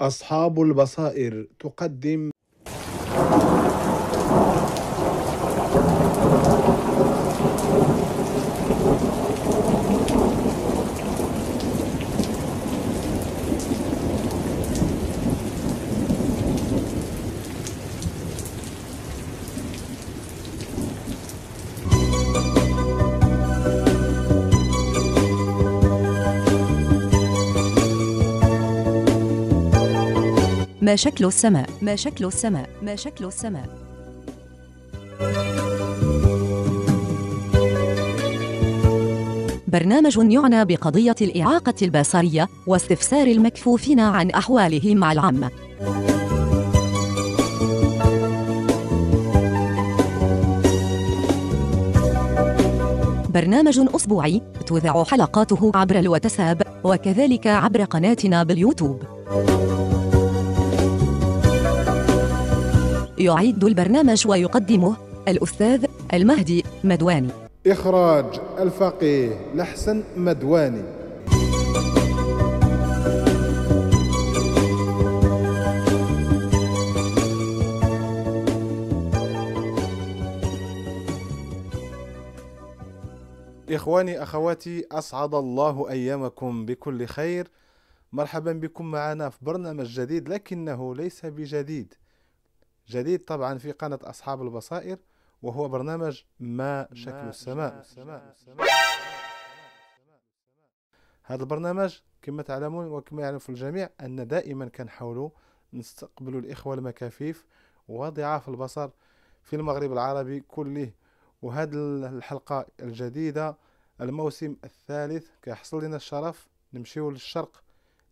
أصحاب البصائر تقدم ما شكل السماء ما شكل السماء ما شكل السماء برنامج يعنى بقضية الإعاقة البصرية واستفسار المكفوفين عن أحوالهم مع العامة برنامج أسبوعي تذاع حلقاته عبر الواتساب وكذلك عبر قناتنا باليوتيوب يعيد البرنامج ويقدمه الأستاذ المهدي مدواني إخراج الفقيه لحسن مدواني إخواني أخواتي أسعد الله أيامكم بكل خير مرحبا بكم معنا في برنامج جديد لكنه ليس بجديد جديد طبعا في قناة أصحاب البصائر وهو برنامج ما شكل السماء هذا البرنامج كما تعلمون وكما يعرف الجميع أن دائما حوله نستقبل الإخوة المكافيف وضعاف البصر في المغرب العربي كله وهذه الحلقة الجديدة الموسم الثالث كيحصل لنا الشرف نمشيو للشرق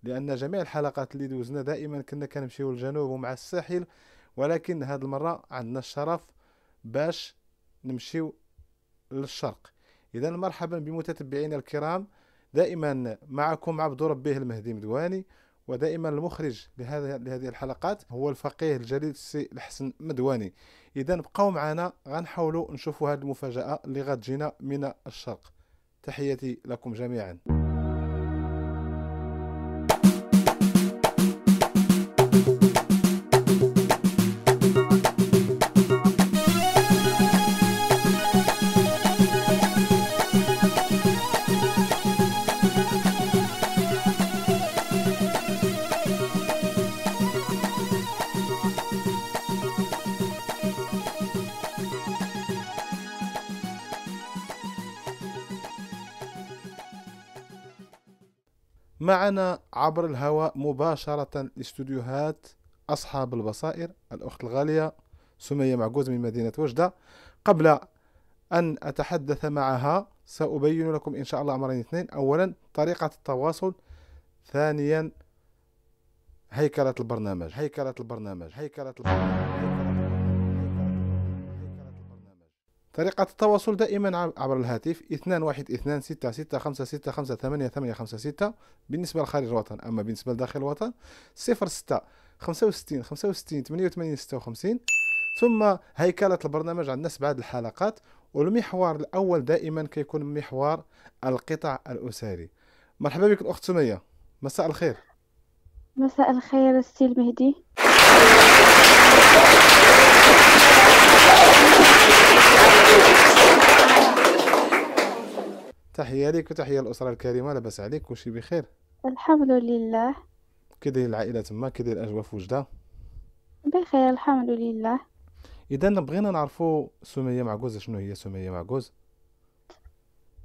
لأن جميع الحلقات اللي دوزنا دائما كنا كنمشيو للجنوب ومع الساحل ولكن هذه المرة عندنا الشرف باش نمشيو للشرق إذا مرحبا بمتتبعينا الكرام دائما معكم عبد ربه المهدي مدواني ودائما المخرج لهذا لهذه الحلقات هو الفقيه الجليل السي الحسن مدواني اذا بقاو معنا غنحاولوا نشوفوا هذه المفاجاه اللي غتجينا من الشرق تحياتي لكم جميعا معنا عبر الهواء مباشرة لاستوديوهات أصحاب البصائر الأخت الغالية سمية معجوز من مدينة وجدة قبل أن أتحدث معها سأبين لكم إن شاء الله أمرين اثنين أولا طريقة التواصل ثانيا هيكلة البرنامج هيكلة البرنامج هيكلة البرنامج طريقة التواصل دائما عبر الهاتف 212 بالنسبة لخارج الوطن أما بالنسبة لداخل الوطن 06 65 65 88 56 ثم هيكلة البرنامج عندنا سبعة الحلقات والمحور الأول دائما كيكون محور القطع الأسري مرحبا بك الأخت سمية مساء الخير مساء الخير السي المهدي تحية لك وتحية الأسرة الكريمة لاباس عليك كلشي بخير الحمد لله كي داير العائلة تما كي داير الأجواء في وجدة بخير الحمد لله إذا بغينا نعرفوا سمية معكوز شنو هي سمية معكوز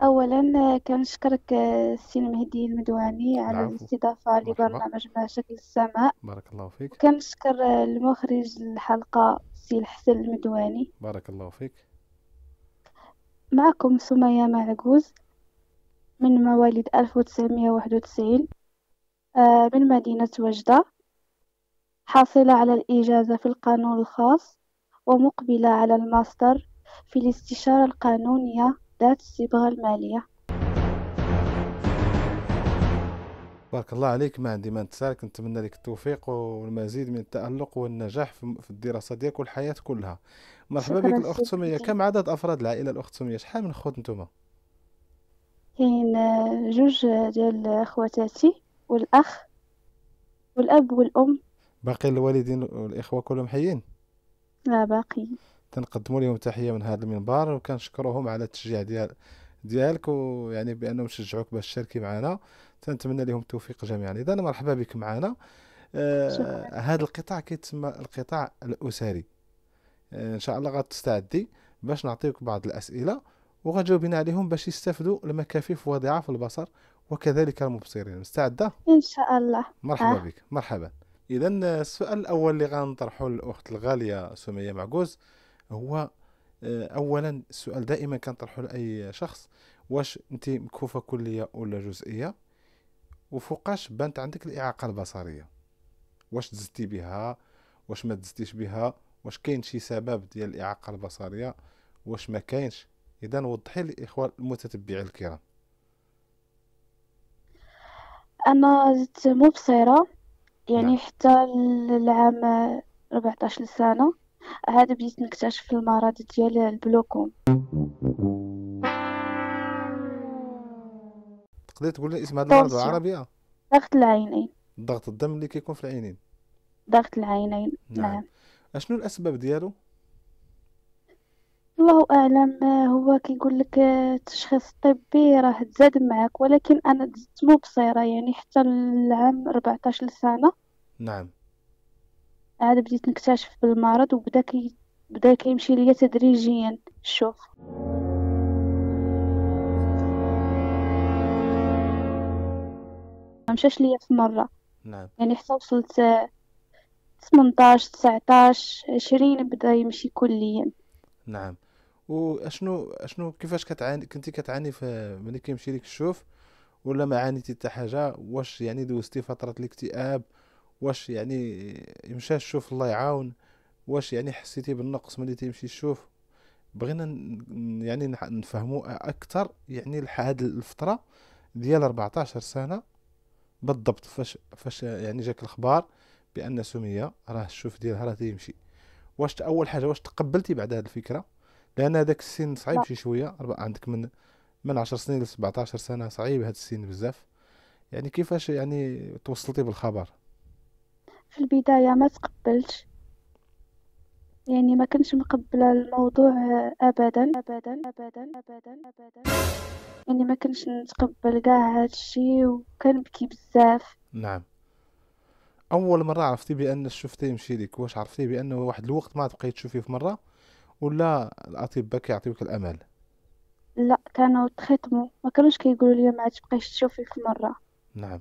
اولا كنشكرك السي المهدي المدواني على الاستضافه لبرنامج ما شكل السماء بارك الله فيك كنشكر المخرج الحلقه السي الحسن المدواني بارك الله فيك معكم سمية معجوز من مواليد ألف وتسعمية واحد وتسعين آه، من مدينة وجدة حاصلة على الإجازة في القانون الخاص ومقبلة على الماستر في الاستشارة القانونية ذات الصبغة المالية بارك الله عليك ما عندي ما نتسالك نتمنى لك التوفيق والمزيد من التألق والنجاح في الدراسة ديالك والحياة كلها مرحبا بك الأخت سمية كم عدد أفراد العائلة الأخت سمية شحال من خوت نتوما كاين آه، جوج ديال خواتاتي والأخ والأب والأم باقي الوالدين والإخوة كلهم حيين لا باقي تنقدموا لهم تحية من هذا المنبر وكنشكرهم على التشجيع ديال ديالك ويعني بانهم شجعوك باش تشاركي معنا تنتمنى لهم التوفيق جميعا اذا مرحبا بك معنا آه هذا القطاع كيتسمى القطاع الاسري آه ان شاء الله غتستعدي باش نعطيك بعض الاسئله وغتجاوبينا عليهم باش يستافدوا المكافيف وضعاف البصر وكذلك المبصرين مستعده ان شاء الله مرحبا آه. بك مرحبا اذا السؤال الاول اللي غنطرحه للاخت الغاليه سميه معكوز هو آه، اولا السؤال دائما كنطرحو لاي شخص واش انت مكفوفه كليه ولا جزئيه وفوقاش بانت عندك الاعاقه البصريه واش دزتي بها واش ما دزتيش بها واش كاين شي سبب ديال الاعاقه البصريه واش ما كاينش اذا وضحي للاخوه المتتبعين الكرام انا زدت مبصره يعني نعم. حتى العام 14 سنه هذا بديت نكتشف المرض ديال البلوكوم تقدر تقول لي اسم هذا المرض بالعربية ضغط العينين ضغط الدم اللي كيكون في العينين ضغط العينين نعم, نعم. اشنو الاسباب ديالو الله اعلم آه، هو كيقول لك آه، التشخيص الطبي راه تزاد معك ولكن انا دزت مبصره يعني حتى العام 14 سنه نعم عاد بديت نكتشف بالمرض وبدا كي بدا كيمشي ليا تدريجيا الشوف مشاش ليا في مره نعم يعني حتى وصلت 18 19 20 بدا يمشي كليا نعم واشنو اشنو كيفاش كتعاني كنتي كتعاني في ملي كيمشي لك الشوف ولا ما عانيتي حتى حاجه واش يعني دوزتي فتره الاكتئاب واش يعني يمشى تشوف الله يعاون واش يعني حسيتي بالنقص ملي تيمشي تشوف بغينا يعني نفهموا اكثر يعني هاد الفتره ديال 14 سنه بالضبط فاش فاش يعني جاك الاخبار بان سميه راه الشوف ديالها راه تيمشي واش اول حاجه واش تقبلتي بعد هاد الفكره لان هذاك السن صعيب شي شويه عندك من من 10 سنين ل 17 سنه صعيب هاد السن بزاف يعني كيفاش يعني توصلتي بالخبر في البداية ما تقبلش يعني ما كنتش مقبلة الموضوع أبدا أبدا أبدا أبدا أبدا يعني ما كنتش نتقبل كاع هادشي وكان بكي بزاف نعم اول مره عرفتي بان الشوف يمشي لك واش عرفتي بانه واحد الوقت ما تبقي تشوفي في مره ولا الاطباء كيعطيوك الامل لا كانوا تريتمون ما كانوش كيقولوا لي ما تبقيش تشوفي في مره نعم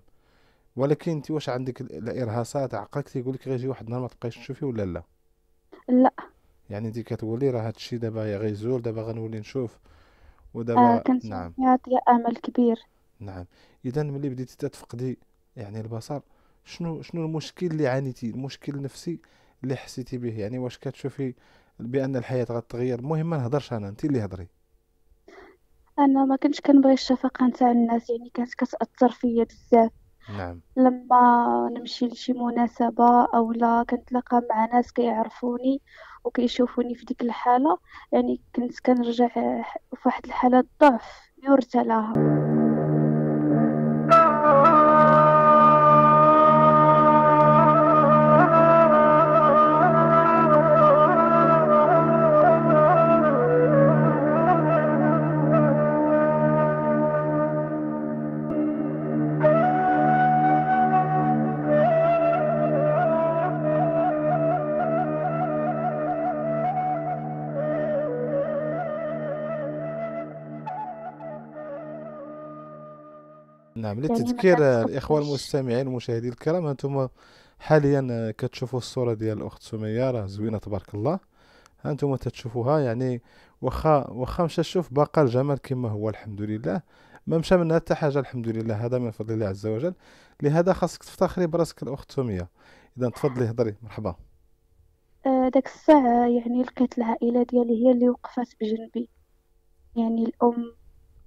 ولكن انت واش عندك الارهاصات عقلك تيقول لك غيجي واحد النهار ما تبقايش تشوفي ولا لا لا يعني انت كتقولي راه هذا الشيء دابا غيزول دابا غنولي نشوف ودابا آه كنت نعم يا امل كبير نعم اذا ملي بديتي تتفقدي يعني البصر شنو شنو المشكل اللي عانيتي المشكل النفسي اللي حسيتي به يعني واش كتشوفي بان الحياه غتغير المهم ما نهضرش انا انت اللي هضري انا ما كنتش كنبغي الشفقه نتاع الناس يعني كانت كتاثر فيا بزاف نعم لما نمشي لشي مناسبة أو لا كنتلاقى مع ناس كيعرفوني وكيشوفوني في ديك الحالة يعني كنت كنرجع في واحد الحالة ضعف يرتلاها لها نعم للتذكير يعني الإخوة المستمعين المشاهدين الكرام أنتم حاليا كتشوفوا الصورة ديال الأخت سمية راه زوينة تبارك الله هانتوما تتشوفوها يعني واخا واخا مشى تشوف باقا الجمال كما هو الحمد لله ما مشى منها حتى حاجه الحمد لله هذا من فضل الله عز وجل لهذا خاصك تفتخري براسك الاخت سميه اذا تفضلي هضري مرحبا آه، داك الساعه يعني لقيت العائله ديالي هي اللي وقفت بجنبي يعني الام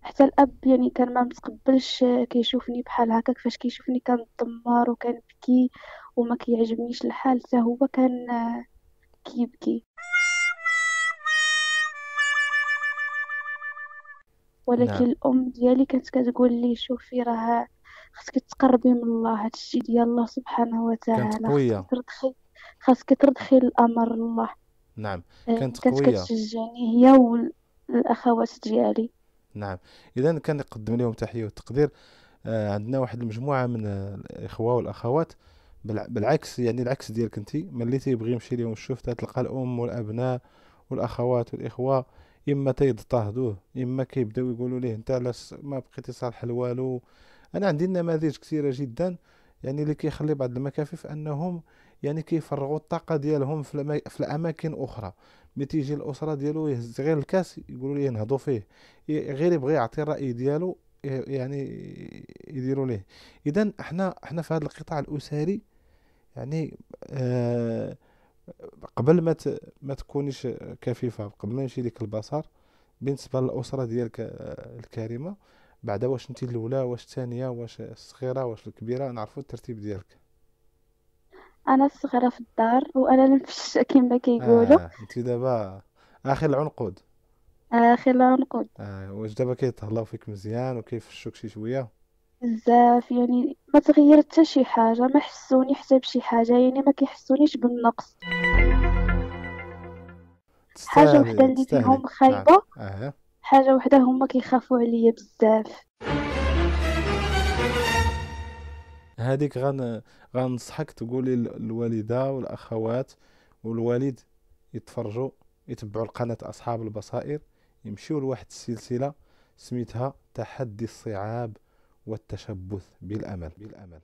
حتى الاب يعني كان ما متقبلش آه، كيشوفني بحال هكاك فاش كيشوفني كندمر وكنبكي وما كيعجبنيش الحال حتى هو كان آه، كيبكي ولكن نعم. الام ديالي كانت كتقول لي شوفي راه خاصك تقربي من الله هادشي ديال الله سبحانه وتعالى كانت قوية خاصك ترضخي الامر الله نعم آه، كانت قوية كانت كتشجعني هي والاخوات ديالي نعم اذا كنقدم لهم تحيه وتقدير آه عندنا واحد المجموعه من الاخوه والاخوات بالعكس يعني العكس ديالك انت ملي تيبغي يمشي ليهم الشوف تلقى الام والابناء والاخوات والاخوه اما تيضطهدوه اما كيبداو يقولوا ليه انت علاش ما بقيتي صالح لوالو انا عندي نماذج كثيره جدا يعني اللي كيخلي بعض المكافف انهم يعني كيفرغوا الطاقه ديالهم في, الأماكن اخرى ملي تيجي الاسره ديالو يهز غير الكاس يقولوا ليه نهضوا فيه إيه، غير يبغي يعطي الراي ديالو إيه، يعني يديروا ليه اذا احنا احنا في هذا القطاع الاسري يعني آه قبل ما ما تكونيش كفيفه قبل ما يمشي ليك البصر بالنسبه للاسره ديالك آه، الكريمه بعدا واش انت الاولى واش الثانيه واش الصغيره واش الكبيره نعرفوا الترتيب ديالك انا الصغيره في الدار وانا المفشه كما كيقولوا اه انت دابا اخر العنقود اخر العنقود اه واش دابا كيتهلاو فيك مزيان وكيفشوك شي شويه بزاف يعني ما تغيرت حتى شي حاجه ما حسوني حتى بشي حاجه يعني ما كيحسونيش بالنقص حاجه وحده اللي فيهم خايبه اه حاجه وحده هما كيخافوا عليا بزاف هذيك غن غنصحك تقولي للوالده والاخوات والوالد يتفرجوا يتبعوا القناه اصحاب البصائر يمشيو لواحد السلسله سميتها تحدي الصعاب والتشبث بالامل بالامل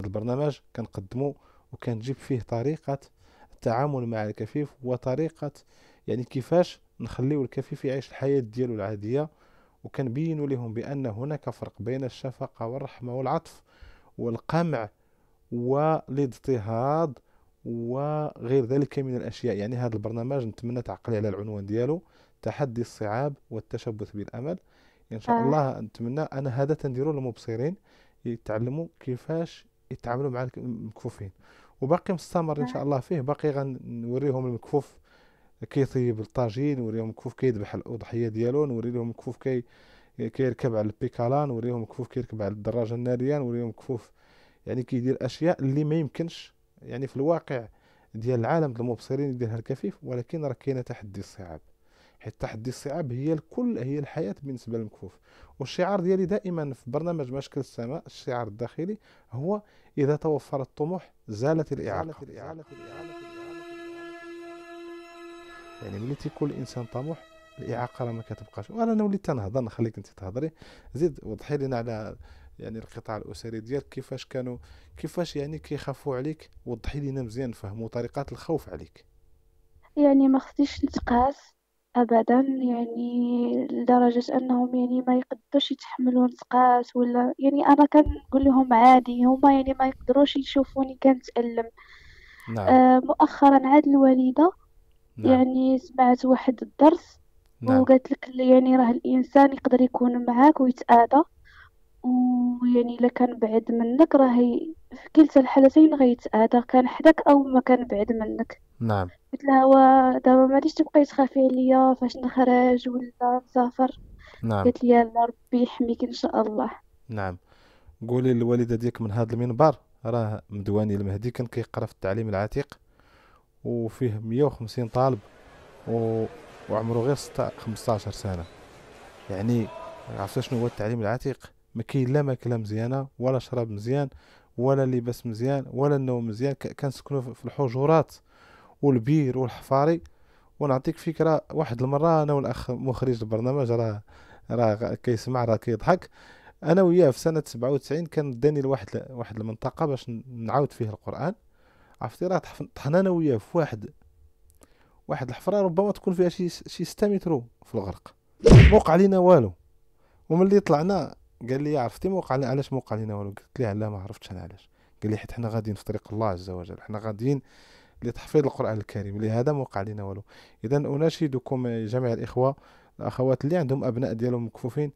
البرنامج كنقدمو وكنجيب فيه طريقه التعامل مع الكفيف وطريقه يعني كيفاش نخليو الكفيف يعيش الحياه ديالو العاديه وكنبينوا لهم بان هناك فرق بين الشفقه والرحمه والعطف والقمع والاضطهاد وغير ذلك من الاشياء يعني هذا البرنامج نتمنى تعقلي على العنوان ديالو تحدي الصعاب والتشبث بالامل ان شاء آه. الله نتمنى انا هذا تنديرو للمبصرين يتعلموا كيفاش يتعاملوا مع المكفوفين وباقي مستمر ان شاء الله فيه باقي غنوريهم المكفوف كيطيب الطاجين نوريهم المكفوف كيذبح الاضحيه ديالو نوري لهم المكفوف كي كيركب على البيكالان وريهم كفوف كيركب على الدراجه الناريه وريهم كفوف يعني كيدير اشياء اللي ما يمكنش يعني في الواقع ديال العالم ديال المبصرين يديرها الكفيف ولكن راه كاينه تحدي الصعاب حيت تحدي الصعاب هي الكل هي الحياه بالنسبه للمكفوف والشعار ديالي دائما في برنامج مشكل السماء الشعار الداخلي هو اذا توفر الطموح زالت الاعاقه يعني ملي تيكون الانسان طموح الاعاقه راه ما كتبقاش وانا وليت تنهضر نخليك انت تهضري زيد وضحي لنا على يعني القطاع الاسري ديالك كيفاش كانوا كيفاش يعني كيخافوا عليك وضحي لنا مزيان نفهموا طريقات الخوف عليك يعني ما خصنيش نتقاس ابدا يعني لدرجه انهم يعني ما يقدروش يتحملوا نتقاس ولا يعني انا كنقول لهم عادي هما يعني ما يقدروش يشوفوني كنتالم نعم. آه مؤخرا عاد الوالده نعم. يعني سمعت واحد الدرس نعم وقالت لك يعني راه الانسان يقدر يكون معاك ويتآذى ويعني الا كان بعد منك راه في كلتا الحالتين غيتآذى كان حداك او ما كان بعد منك نعم قلت لها دابا ما غاديش تبقاي تخافي عليا فاش نخرج ولا نسافر نعم قالت لي لا ربي يحميك ان شاء الله نعم قولي للوالده ديالك من هذا المنبر راه مدواني المهدي كان كيقرا في التعليم العتيق وفيه 150 طالب و وعمره غير 15 سنه يعني عرفت شنو هو التعليم العتيق ما كاين لا ماكله مزيانه ولا شراب مزيان ولا لباس مزيان ولا النوم مزيان كنسكنوا في الحجرات والبير والحفاري ونعطيك فكره واحد المره انا والاخ مخرج البرنامج راه راه كيسمع راه كيضحك انا وياه في سنه 97 كان داني لواحد واحد المنطقه باش نعاود فيه القران عرفتي راه طحنا انا وياه في واحد واحد الحفره ربما تكون فيها شي شي 6 متر في الغرق ما وقع لينا والو وملي طلعنا قال لي عرفتي ما وقع لنا علاش ما وقع لينا والو قلت ليه لا ما عرفتش انا علاش قال لي حيت حنا غاديين في طريق الله عز وجل حنا غاديين لتحفيظ القران الكريم لهذا ما وقع لنا والو اذا اناشدكم جميع الاخوه الاخوات اللي عندهم ابناء ديالهم مكفوفين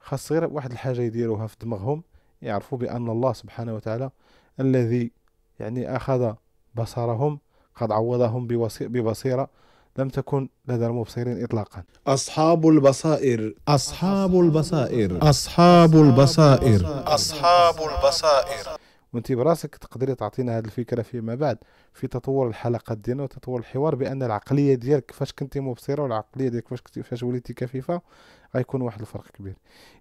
خاص غير واحد الحاجه يديروها في دماغهم يعرفوا بان الله سبحانه وتعالى الذي يعني اخذ بصرهم قد عوضهم ببصيرة لم تكن لدى المبصرين إطلاقا أصحاب البصائر أصحاب البصائر أصحاب البصائر أصحاب البصائر وانت براسك تقدري تعطينا هذه الفكره فيما بعد في تطور الحلقات ديالنا وتطور الحوار بان العقليه ديالك فاش كنتي مبصره والعقليه ديالك فاش كنتي فاش وليتي كفيفه غيكون واحد الفرق كبير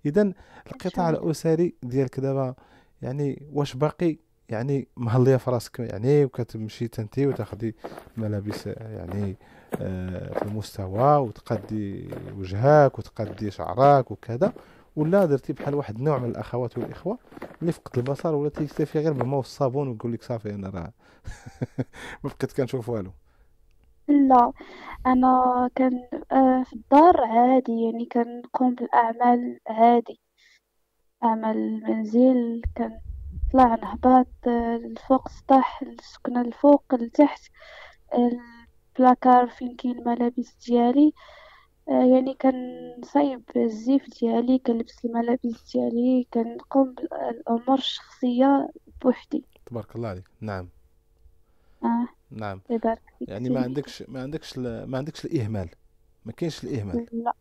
اذا القطاع الاسري ديالك دابا يعني واش باقي يعني مهليه في راسك يعني وكتمشي تنتي وتاخدي ملابس يعني آه، في المستوى وتقدي وجهك وتقدي شعرك وكذا ولا درتي بحال واحد النوع من الاخوات والاخوه اللي فقد البصر ولا تيكتفي غير بالماء والصابون ويقول لك صافي انا راه ما بقيت كنشوف والو لا انا كان آه، في الدار عادي يعني كنقوم بالاعمال عادي اعمال المنزل كان طلع نهبط الفوق السطح السكنة الفوق لتحت البلاكار فين كاين الملابس ديالي آه، يعني صايب الزيف ديالي كنلبس الملابس ديالي كنقوم بالامور الشخصيه بوحدي تبارك الله عليك نعم اه نعم يعني ما عندكش ما عندكش ما عندكش الاهمال ما كاينش الاهمال لا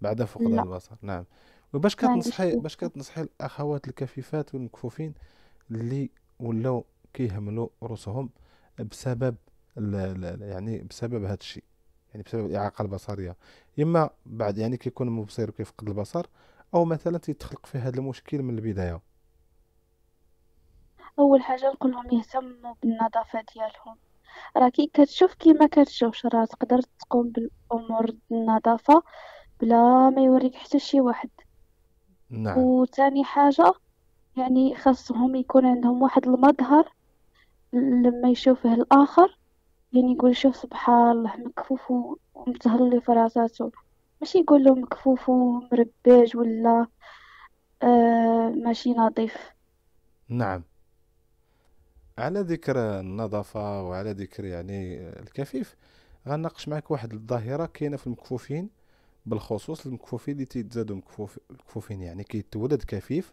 بعد فقدان البصر نعم وباش يعني كتنصحي باش كتنصحي الاخوات الكفيفات والمكفوفين اللي ولاو كيهملوا رؤوسهم بسبب لا لا يعني بسبب هذا الشيء يعني بسبب الاعاقه البصريه اما بعد يعني كيكون مبصر وكيفقد البصر او مثلا تيتخلق فيه هذا المشكل من البدايه اول حاجه نقولهم يهتموا بالنظافه ديالهم راكي كتشوف كيما كتشوفش راه تقدر تقوم بالامور النظافه بلا ما يوريك حتى شي واحد نعم وثاني حاجة يعني خاصهم يكون عندهم واحد المظهر لما يشوفه الآخر يعني يقول شوف سبحان الله مكفوف ومتهلي في ماشي يقول له مكفوف ومربج ولا آه ماشي نظيف نعم على ذكر النظافة وعلى ذكر يعني الكفيف غنناقش معك واحد الظاهرة كاينة في المكفوفين بالخصوص المكفوفين اللي تيتزادوا مكفوفين يعني كيتولد كفيف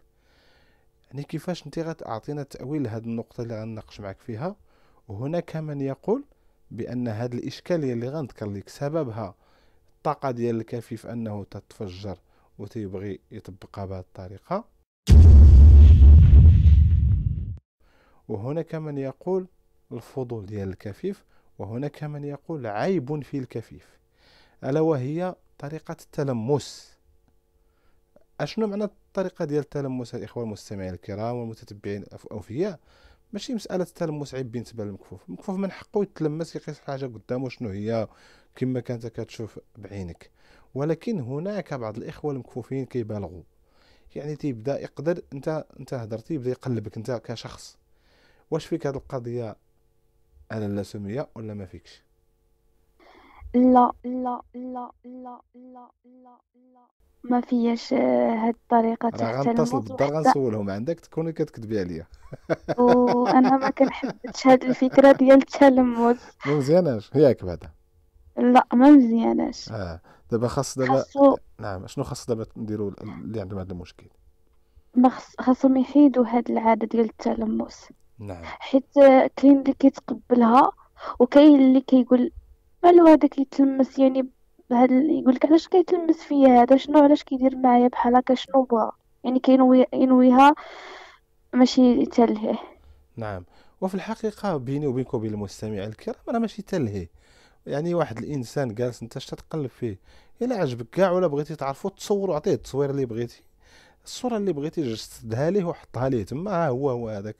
يعني كيفاش انت غتعطينا تاويل لهاد النقطه اللي غنناقش معك فيها وهناك من يقول بان هاد الاشكاليه اللي غنذكر لك سببها الطاقه ديال الكفيف انه تتفجر وتيبغي يطبقها بهذه الطريقه وهناك من يقول الفضول ديال الكفيف وهناك من يقول عيب في الكفيف الا وهي طريقة التلمس اشنو معنى الطريقة ديال التلمس الاخوة المستمعين الكرام والمتتبعين الاوفياء ماشي مسألة التلمس عيب بالنسبة للمكفوف المكفوف من حقه يتلمس يقيس الحاجة قدامه شنو هي كما كانت كتشوف بعينك ولكن هناك بعض الاخوة المكفوفين كيبالغوا يعني تيبدا يقدر انت انت هدرتي يبدا يقلبك انت كشخص واش فيك هاد القضيه انا لا سميه ولا ما فيكش لا لا لا لا لا لا لا ما فيش آه، هاد الطريقه راه تاع غنتصل بالدار غنسولهم عندك تكوني كتكذبي عليا وانا ما كنحبش هاد الفكره ديال التلمود ما مزياناش ياك بعدا لا ما مزياناش اه دابا خاص دابا خاصو نعم شنو خاص دابا نديرو اللي عندهم هذا المشكل ما خص- خاصهم يحيدوا هاد العاده ديال التلمس نعم حيت آه، كاين اللي كيتقبلها وكاين اللي كيقول مالو هذاك يتلمس يعني بهاد يقول لك علاش كيتلمس فيا هذا شنو علاش كيدير معايا بحال هكا شنو بغا يعني كينوي ينويها ماشي تلهيه نعم وفي الحقيقه بيني وبينك وبين المستمع الكرام راه ماشي تلهيه يعني واحد الانسان جالس انت تتقلب فيه الا عجبك كاع ولا بغيتي تعرفو تصورو عطيه التصوير اللي بغيتي الصوره اللي بغيتي جسدها ليه وحطها ليه تما هو هو هذاك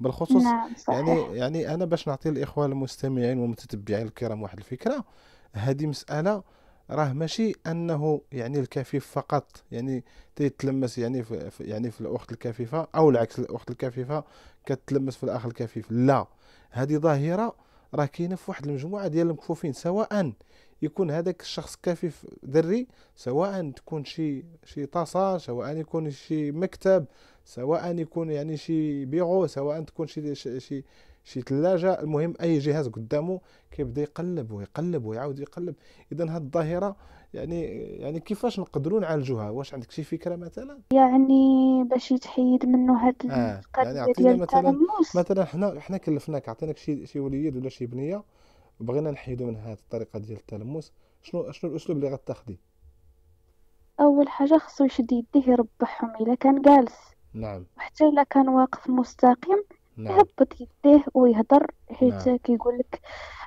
بالخصوص نعم صحيح. يعني يعني انا باش نعطي الاخوه المستمعين والمتتبعين الكرام واحد الفكره هذه مساله راه ماشي انه يعني الكفيف فقط يعني تيتلمس يعني في يعني في الاخت الكفيفه او العكس الاخت الكفيفه كتلمس في الاخ الكفيف لا هذه ظاهره راه كاينه في واحد المجموعه ديال المكفوفين سواء يكون هذاك الشخص كفيف دري سواء تكون شي شي طاسه سواء يكون شي مكتب سواء يكون يعني شي بيعو سواء تكون شي شي شي ثلاجه المهم اي جهاز قدامه كيبدا يقلب ويقلب ويعاود يقلب اذا هذه الظاهره يعني يعني كيفاش نقدروا نعالجوها واش عندك شي فكره مثلا يعني باش يتحيد منه هاد آه. يعني عطينا مثلا مثلا حنا حنا كلفناك عطيناك شي شي وليد ولا شي بنيه بغينا نحيدو من هاد الطريقه ديال التلمس شنو شنو الاسلوب اللي غتاخدي اول حاجه خصو يشد يديه يربحهم الا كان جالس نعم حتى الا كان واقف مستقيم نعم. يهبط يديه ويهضر حيت نعم. كيقول لك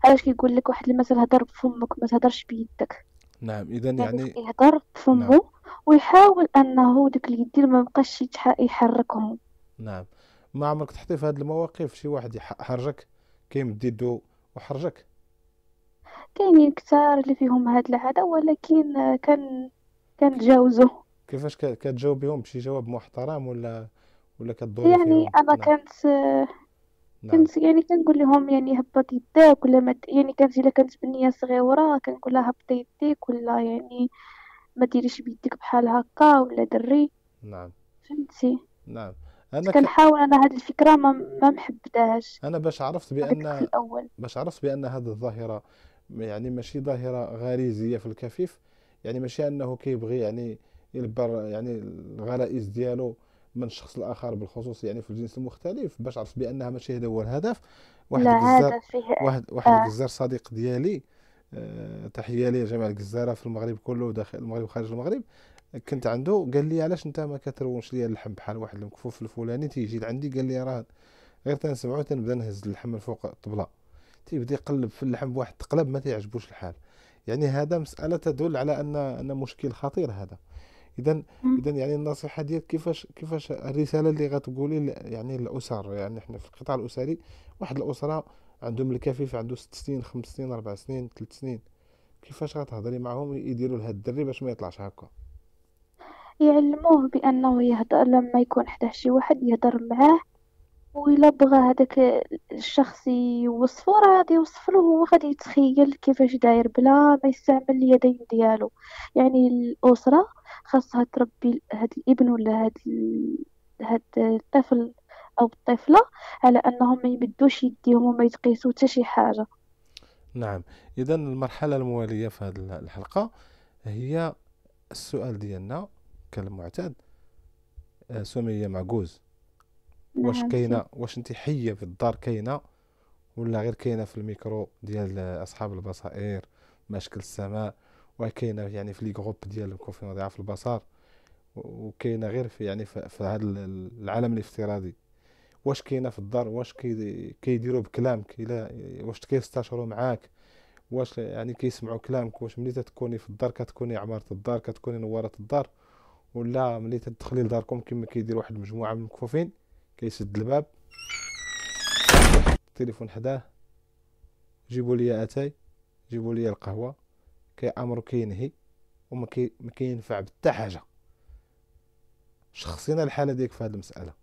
علاش كيقول لك واحد المثل هضر بفمك ما تهضرش بيدك نعم اذا يعني يهضر بفمه نعم. ويحاول انه ديك اليدين ما بقاش يحركهم نعم ما عمرك تحطي في هذه المواقف شي واحد يحرجك كيمد يدو وحرجك كاينين كثار اللي فيهم هذه العاده ولكن كان كنتجاوزوه كيفاش كتجاوبيهم بشي جواب محترم ولا ولا كدوري يعني فيهم انا نعم كنت نعم كنت يعني كنقول لهم يعني هبط يداك ولا مت يعني كانت الا كانت بنيه صغيره كنقول لها هبط يديك ولا يعني ما ديريش بيديك بحال هكا ولا دري نعم فهمتي نعم انا كنحاول انا هذه الفكره ما ما محبدهاش انا باش عرفت بان الاول باش عرفت بان هذه الظاهره يعني ماشي ظاهره غريزيه في الكفيف يعني ماشي انه كيبغي يعني يلبر يعني الغرائز ديالو من شخص الاخر بالخصوص يعني في الجنس المختلف باش عرفت بانها ماشي هذا هو الهدف واحد الجزار واحد واحد آه. الجزار صديق ديالي أه تحيه ليه جميع الجزاره في المغرب كله داخل المغرب وخارج المغرب كنت عنده قال لي علاش انت ما كترونش ليا اللحم بحال واحد المكفوف الفلاني تيجي لعندي قال لي راه غير تنسمعو تنبدا نهز اللحم فوق الطبله تيبدا يقلب في اللحم بواحد التقلب ما تيعجبوش الحال يعني هذا مساله تدل على ان ان مشكل خطير هذا اذا اذا يعني النصيحه ديالك كيفاش كيفاش الرساله اللي غتقولي يعني الاسر يعني احنا في القطاع الاسري واحد الاسره عندهم الكفيف عنده ست سنين خمس سنين اربع سنين ثلاث سنين كيفاش غتهضري معهم يديروا لهاد الدري باش ما يطلعش هكا يعلموه بانه يهضر لما يكون حداه شي واحد يهضر معاه وإلا بغى هذاك الشخص يوصفو راه غادي يوصفلو هو غادي يتخيل كيفاش داير بلا ما يستعمل اليدين ديالو يعني الأسرة خاصها تربي هاد الابن ولا هاد هاد الطفل أو الطفلة على أنهم ما يمدوش يديهم وما يتقيسوا حتى شي حاجة نعم إذا المرحلة الموالية في هذه الحلقة هي السؤال ديالنا كالمعتاد آه، سمية معجوز واش كاينه واش انت حيه في الدار كاينه ولا غير كاينه في الميكرو ديال اصحاب البصائر مشكل السماء وكاينه يعني في لي جروب ديال الكونفيرم ضعاف البصر وكاينه غير في يعني في, في هذا العالم الافتراضي واش كاينه في الدار واش كيديروا كي بكلامك الا واش كيستشروا معاك واش يعني كيسمعوا كلامك واش ملي تتكوني في الدار كتكوني عمارة الدار كتكوني نوارة الدار ولا ملي تدخلي لداركم كما كيدير واحد المجموعه من المكفوفين كيسد الباب التليفون حداه جيبوا لي اتاي جيبوا لي القهوه امر كينهي وما كي ما كينفع بتا حاجه شخصينا الحاله ديالك في هذه المساله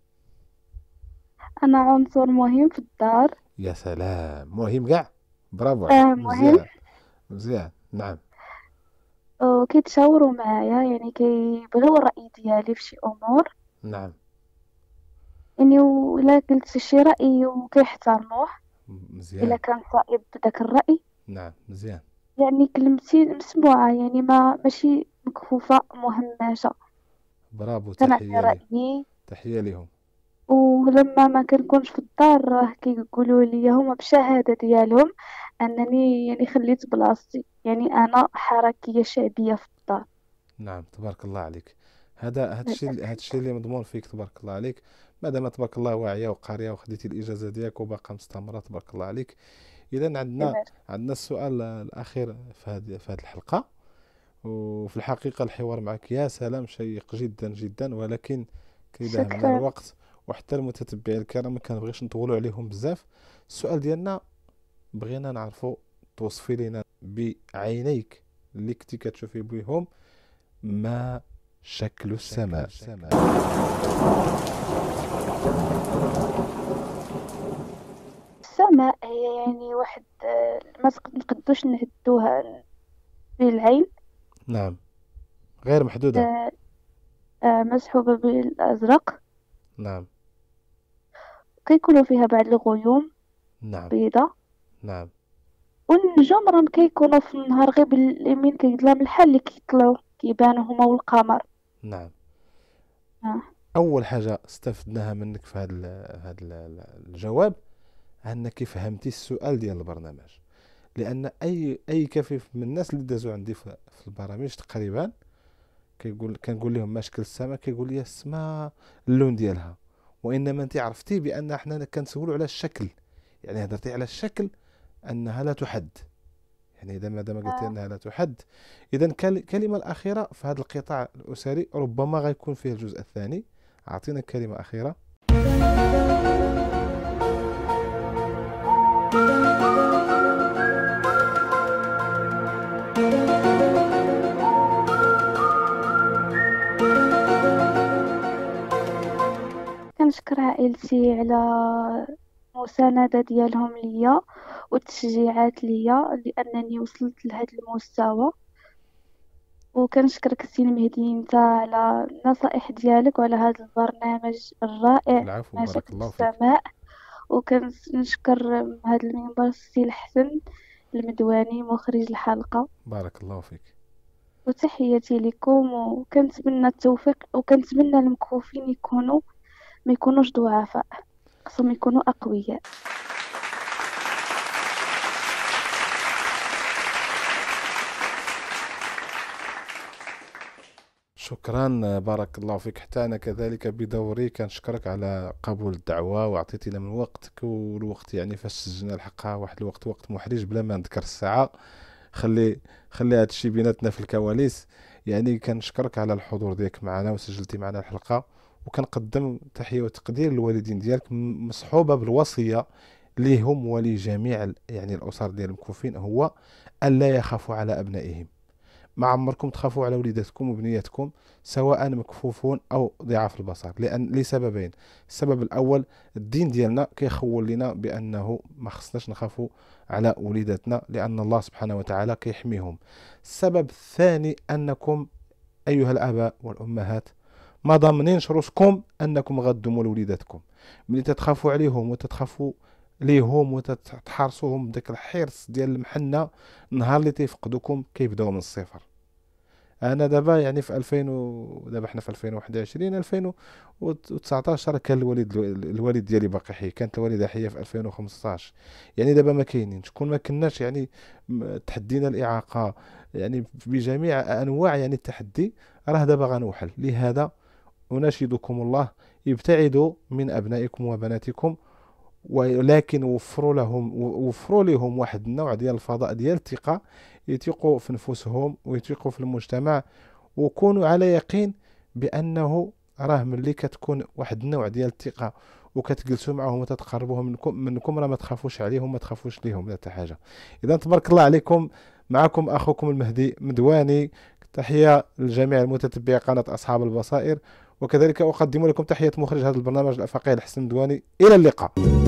انا عنصر مهم في الدار يا سلام مهم كاع برافو عليك آه مهم مزيان مزيان نعم وكيتشاوروا معايا يعني كيبغيو الراي ديالي في شي امور نعم يعني ولا قلت شي راي وكيحترموه مزيان الا كان صائب داك الراي نعم مزيان يعني كلمتي مسموعه يعني ما ماشي مكفوفه مهمشه برافو تحيه رايي تحيه لهم ولما ما كنكونش في الدار راه كيقولوا لي هما بشهاده ديالهم انني يعني خليت بلاصتي يعني انا حركيه شعبيه في الدار نعم تبارك الله عليك هذا هذا هادشي اللي مضمون فيك تبارك الله عليك مادام تبارك الله واعيه وقاريه وخديتي الاجازه ديالك وباقا مستمره تبارك الله عليك اذا عندنا عندنا السؤال الاخير في هذه في هذه الحلقه وفي الحقيقه الحوار معك يا سلام شيق جدا جدا ولكن كيداهمنا الوقت وحتى المتتبعين الكرام ما كنبغيش نطولوا عليهم بزاف السؤال ديالنا بغينا نعرفوا توصفي لنا بعينيك اللي كنتي كتشوفي بهم ما شكل السماء, شكل السماء. السماء هي يعني واحد ما نقدوش نهدوها بالعين نعم غير محدودة آه، آه، مسحوبة بالأزرق نعم كيكونوا فيها بعض الغيوم نعم بيضاء نعم والنجوم راهم كيكونوا في النهار غير باليمين كيظلم الحال اللي كيطلعوا كيبانوا هما والقمر نعم آه. اول حاجه استفدناها منك في هذا الجواب انك فهمتي السؤال ديال البرنامج لان اي اي كفيف من الناس اللي دازوا عندي في البرامج تقريبا كيقول كنقول لهم ما شكل السماء كيقول لي السماء اللون ديالها وانما انت عرفتي بان حنا كنسولوا على الشكل يعني هضرتي على الشكل انها لا تحد يعني اذا ما دام قلتي آه. انها لا تحد اذا الكلمه الاخيره في هذا القطاع الاسري ربما غيكون فيه الجزء الثاني أعطينا كلمة أخيرة كنشكر عائلتي على المساندة ديالهم ليا والتشجيعات ليا لأنني وصلت لهذا المستوى وكنشكرك السي المهدي انت على النصائح ديالك وعلى هذا البرنامج الرائع العفو بارك الله فيك السماء وكنشكر هذا المنبر السي الحسن المدواني مخرج الحلقة بارك الله فيك وتحياتي لكم وكنتمنى التوفيق وكنتمنى المكفوفين يكونوا ما يكونوش ضعفاء خصهم يكونوا اقوياء شكرا بارك الله فيك حتى انا كذلك بدوري كنشكرك على قبول الدعوه وعطيتينا من وقتك والوقت يعني فاش سجلنا الحلقه واحد الوقت وقت محرج بلا ما نذكر الساعه خلي خلي هذا الشيء بيناتنا في الكواليس يعني كنشكرك على الحضور ديالك معنا وسجلتي معنا الحلقه وكنقدم تحيه وتقدير للوالدين ديالك مصحوبه بالوصيه لهم ولجميع يعني الاسر ديال المكوفين هو الا يخافوا على ابنائهم ما عمركم تخافوا على وليداتكم وبنياتكم سواء مكفوفون او ضعاف البصر لان لسببين السبب الاول الدين ديالنا كيخول لنا بانه ما خصناش نخافوا على وليداتنا لان الله سبحانه وتعالى كيحميهم السبب الثاني انكم ايها الاباء والامهات ما ضامنينش روسكم انكم غدموا لوليداتكم ملي تتخافوا عليهم وتتخافوا ليهم وتحرصوهم بداك الحرص ديال المحنه نهار اللي تيفقدوكم كيبداو من الصفر انا دابا يعني في 2000 و... دابا حنا في 2021 2019 كان الوالد الوالد ديالي باقي حي كانت الوالده حيه في 2015 يعني دابا ما كاينينش كون ما كناش يعني تحدينا الاعاقه يعني بجميع انواع يعني التحدي راه دابا غنوحل لهذا اناشدكم الله ابتعدوا من ابنائكم وبناتكم ولكن وفروا لهم وفروا لهم واحد النوع ديال الفضاء ديال الثقه يثقوا في نفوسهم ويثقوا في المجتمع وكونوا على يقين بانه راه ملي كتكون واحد النوع ديال الثقه وكتجلسوا معهم وتتقربوا منكم منكم راه ما تخافوش عليهم ما تخافوش ليهم حتى حاجه اذا تبارك الله عليكم معكم اخوكم المهدي مدواني تحيه لجميع المتتبعي قناه اصحاب البصائر وكذلك اقدم لكم تحيه مخرج هذا البرنامج الافاقي الحسن مدواني الى اللقاء